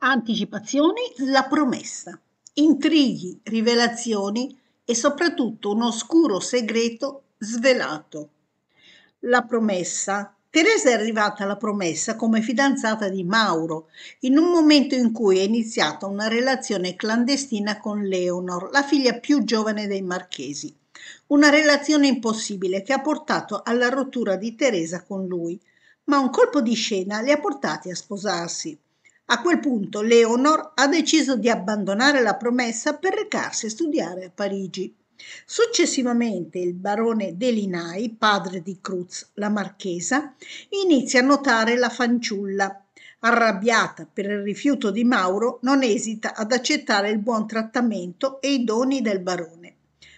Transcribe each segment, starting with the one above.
anticipazioni, la promessa, intrighi, rivelazioni e soprattutto un oscuro segreto svelato. La promessa. Teresa è arrivata alla promessa come fidanzata di Mauro, in un momento in cui è iniziata una relazione clandestina con Leonor, la figlia più giovane dei marchesi. Una relazione impossibile che ha portato alla rottura di Teresa con lui, ma un colpo di scena li ha portati a sposarsi. A quel punto Leonor ha deciso di abbandonare la promessa per recarsi a studiare a Parigi. Successivamente il barone Delinai, padre di Cruz, la marchesa, inizia a notare la fanciulla. Arrabbiata per il rifiuto di Mauro, non esita ad accettare il buon trattamento e i doni del barone,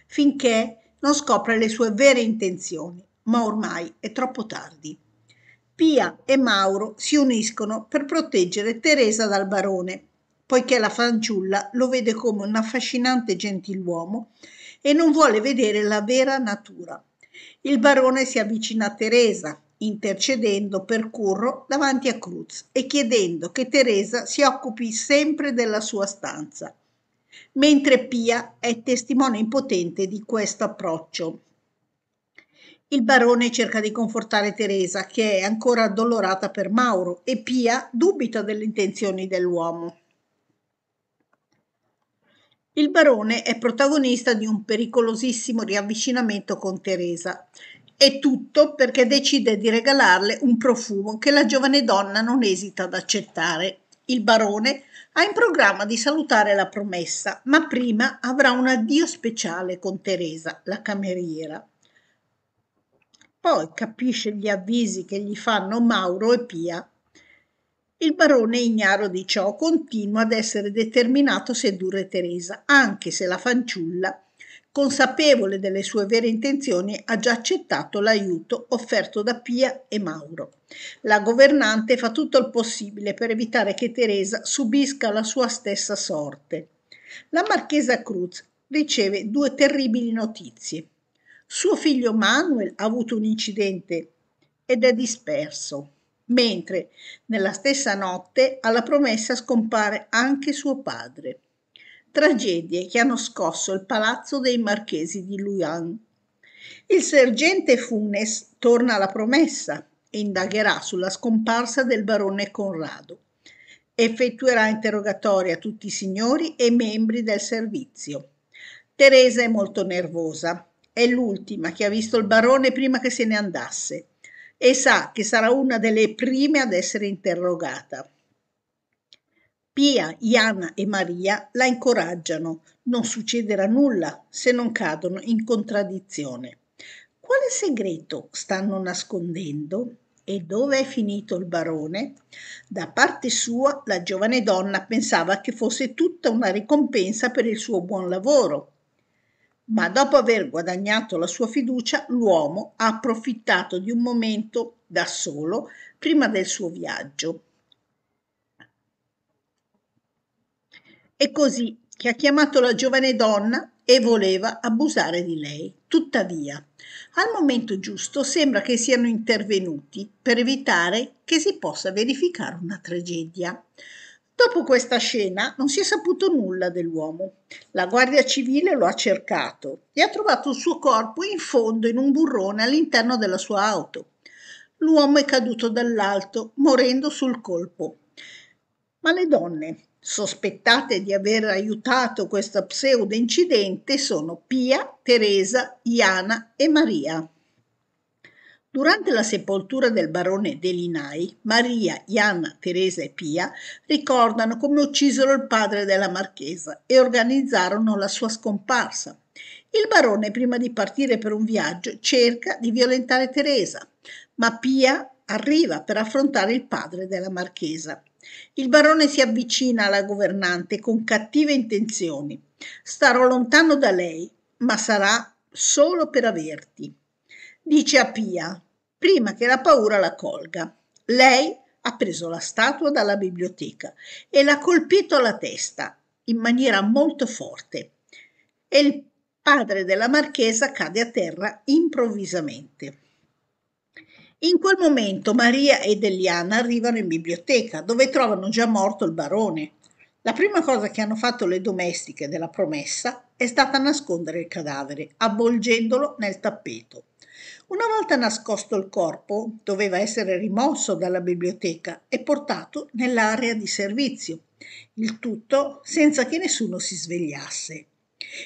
finché non scopre le sue vere intenzioni, ma ormai è troppo tardi. Pia e Mauro si uniscono per proteggere Teresa dal barone, poiché la fanciulla lo vede come un affascinante gentiluomo e non vuole vedere la vera natura. Il barone si avvicina a Teresa, intercedendo per Curro davanti a Cruz e chiedendo che Teresa si occupi sempre della sua stanza, mentre Pia è testimone impotente di questo approccio. Il barone cerca di confortare Teresa, che è ancora addolorata per Mauro, e Pia dubita delle intenzioni dell'uomo. Il barone è protagonista di un pericolosissimo riavvicinamento con Teresa. E tutto perché decide di regalarle un profumo che la giovane donna non esita ad accettare. Il barone ha in programma di salutare la promessa, ma prima avrà un addio speciale con Teresa, la cameriera poi capisce gli avvisi che gli fanno Mauro e Pia. Il barone, ignaro di ciò, continua ad essere determinato a sedurre Teresa, anche se la fanciulla, consapevole delle sue vere intenzioni, ha già accettato l'aiuto offerto da Pia e Mauro. La governante fa tutto il possibile per evitare che Teresa subisca la sua stessa sorte. La marchesa Cruz riceve due terribili notizie. Suo figlio Manuel ha avuto un incidente ed è disperso, mentre nella stessa notte alla promessa scompare anche suo padre. Tragedie che hanno scosso il palazzo dei marchesi di Luyan. Il sergente Funes torna alla promessa e indagherà sulla scomparsa del barone Conrado. Effettuerà interrogatori a tutti i signori e membri del servizio. Teresa è molto nervosa, è l'ultima che ha visto il barone prima che se ne andasse e sa che sarà una delle prime ad essere interrogata. Pia, Iana e Maria la incoraggiano. Non succederà nulla se non cadono in contraddizione. Quale segreto stanno nascondendo? E dove è finito il barone? Da parte sua la giovane donna pensava che fosse tutta una ricompensa per il suo buon lavoro, ma dopo aver guadagnato la sua fiducia, l'uomo ha approfittato di un momento da solo prima del suo viaggio. E così che ha chiamato la giovane donna e voleva abusare di lei. Tuttavia, al momento giusto sembra che siano intervenuti per evitare che si possa verificare una tragedia. Dopo questa scena non si è saputo nulla dell'uomo. La Guardia Civile lo ha cercato e ha trovato il suo corpo in fondo in un burrone all'interno della sua auto. L'uomo è caduto dall'alto, morendo sul colpo. Ma le donne, sospettate di aver aiutato questo pseudo incidente, sono Pia, Teresa, Iana e Maria. Durante la sepoltura del barone Delinai, Maria, Ianna, Teresa e Pia ricordano come uccisero il padre della marchesa e organizzarono la sua scomparsa. Il barone, prima di partire per un viaggio, cerca di violentare Teresa, ma Pia arriva per affrontare il padre della marchesa. Il barone si avvicina alla governante con cattive intenzioni. Starò lontano da lei, ma sarà solo per averti dice a Pia, prima che la paura la colga. Lei ha preso la statua dalla biblioteca e l'ha colpito alla testa in maniera molto forte e il padre della marchesa cade a terra improvvisamente. In quel momento Maria ed Eliana arrivano in biblioteca dove trovano già morto il barone. La prima cosa che hanno fatto le domestiche della promessa è stata nascondere il cadavere, avvolgendolo nel tappeto. Una volta nascosto il corpo, doveva essere rimosso dalla biblioteca e portato nell'area di servizio, il tutto senza che nessuno si svegliasse.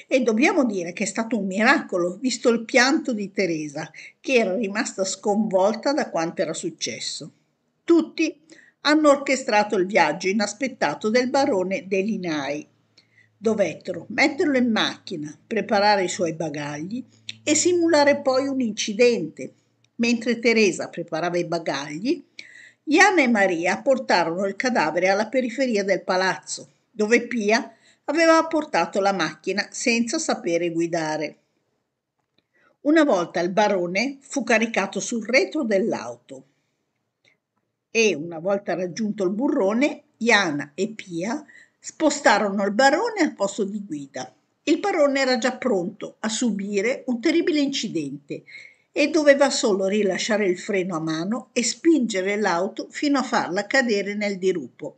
E dobbiamo dire che è stato un miracolo, visto il pianto di Teresa, che era rimasta sconvolta da quanto era successo. Tutti hanno orchestrato il viaggio inaspettato del barone Delinai. Dovettero metterlo in macchina, preparare i suoi bagagli e simulare poi un incidente. Mentre Teresa preparava i bagagli, Iana e Maria portarono il cadavere alla periferia del palazzo, dove Pia aveva portato la macchina senza sapere guidare. Una volta il barone fu caricato sul retro dell'auto e una volta raggiunto il burrone, Iana e Pia spostarono il barone al posto di guida. Il barone era già pronto a subire un terribile incidente e doveva solo rilasciare il freno a mano e spingere l'auto fino a farla cadere nel dirupo.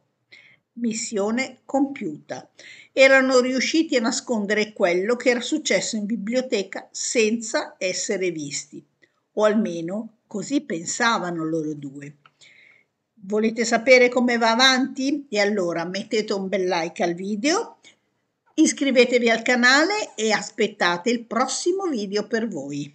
Missione compiuta. Erano riusciti a nascondere quello che era successo in biblioteca senza essere visti, o almeno così pensavano loro due. Volete sapere come va avanti? E allora mettete un bel like al video, Iscrivetevi al canale e aspettate il prossimo video per voi.